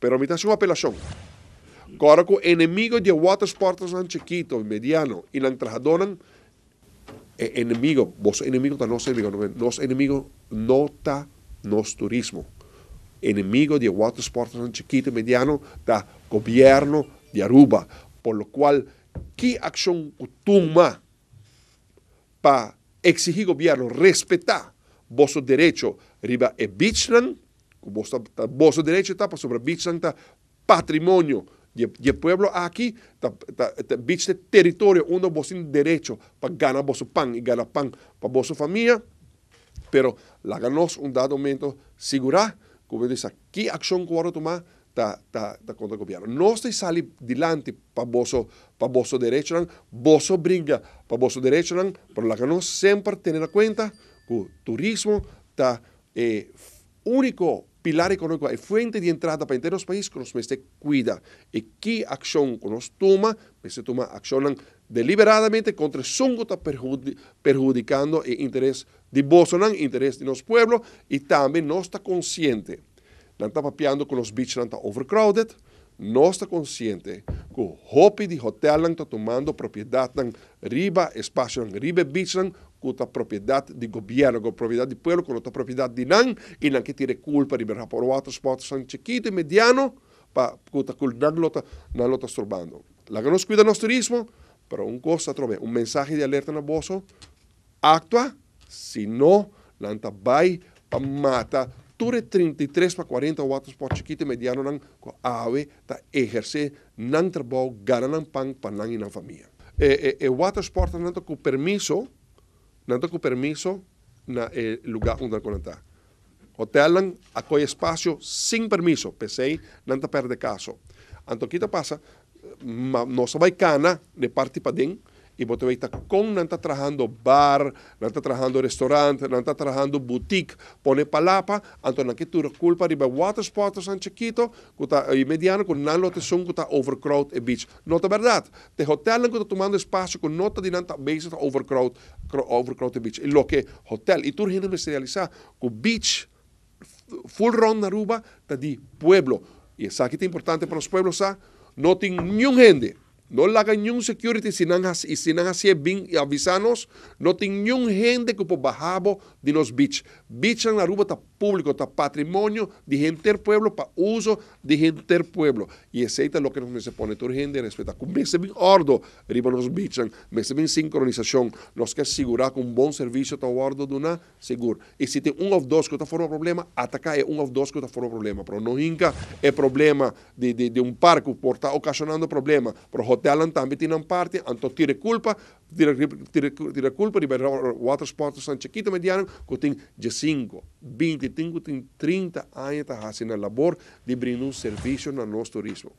Pero pero uma apelación, una que enemigos enemigo de water deportes, chiquito, mediano, y la trajadonan, es eh, enemigo. vos enemigo está enemigo, no no enemigos no está turismo. Enemigo de outras sports chiquito, mediano, está gobierno de Aruba, por lo cual, que acción toma para exigir gobierno respetar vosos derechos riba e beachland Vossa, derecho direita está sobre Bichanta patrimonio patrimonio o pueblo aquí, está tá, territorio uno vos sin derecho para ganar vosso pan y ganar pan para su familia, Pero la ganos un dado momento segura como dice aquí, acción ação toma, tomar está contra el gobierno. no se sale delante para vosso para vos derecho vosso para vos derecho, pero la ganos siempre tener en cuenta que turismo está eh, único pilar económico es fuente de entrada para enteros países que nos se cuida. E que acción con los toma, se toma acción deliberadamente contra sungo está perjudicando el interés de el interés de los pueblos. y también no está consciente. No está papiando los los beaches overcrowded, no está consciente Con los hoteles de hotel está tomando propriedade riba, en riba beach, con la propiedad del gobierno, con la propiedad del pueblo, con la propiedad de nan, y nan que tiene culpa de ver por otros potos son chiquito y mediano, para que la nan lo está estorbando. La que nos cuida nuestro turismo, pero un cosa trove, un mensaje de alerta en el bozo, actúa, si no, la va vai matar mata ture 33 para 40 watts por chiquito mediano nan ko ave ta ejerce nan trabajo ganan pan pan nan y nan familia. E, e, e nan con permiso não estou com permiso no eh, lugar onde eu está. Hotelan acoge espaço sem permiso, PCI não perde caso. Então, o que passa? Ma, nossa baicana de parte para dentro y você vai estar con, no está trabajando bar, no está trabajando restaurante, no está trabajando boutique, pone palapa, entonces não que tu culpa de water sports San Chiquito, y mediano con não lote son, que está overcrowd el beach. No es verdad. Te hotel que está tomando espacio con nota de tantas está overcrowded overcrowd, overcrowd el beach. Y lo que hotel Y tienes que realizar con beach full round Aruba, está de pueblo. Y es qué importante para los pueblos, ¿ah? No tiene ni un gente no la un security, y y não bien y avisanos, no tin gente que por bajabo de nos beach. Beach la ruba está público, está patrimonio de gente del pueblo, para uso de gente del pueblo. y es lo que nos se pone urgente, Con ese orden ordo, riba nos beachan, mes bin sincronización los que asegura que un buen servicio está ordo de una seguro. Y si te uno of dos que está formando problema, atacar un uno of dos que está formando problema. pero no hinca el problema de, un parque, por está ocasionando problema. pero de Allen também tinha parte, então tira culpa, tira, tira, tira culpa, liberou outros portos são chiquitos, mediano, que tem 15, 25, tem 30 anos de labor de abrir um serviço no nosso turismo.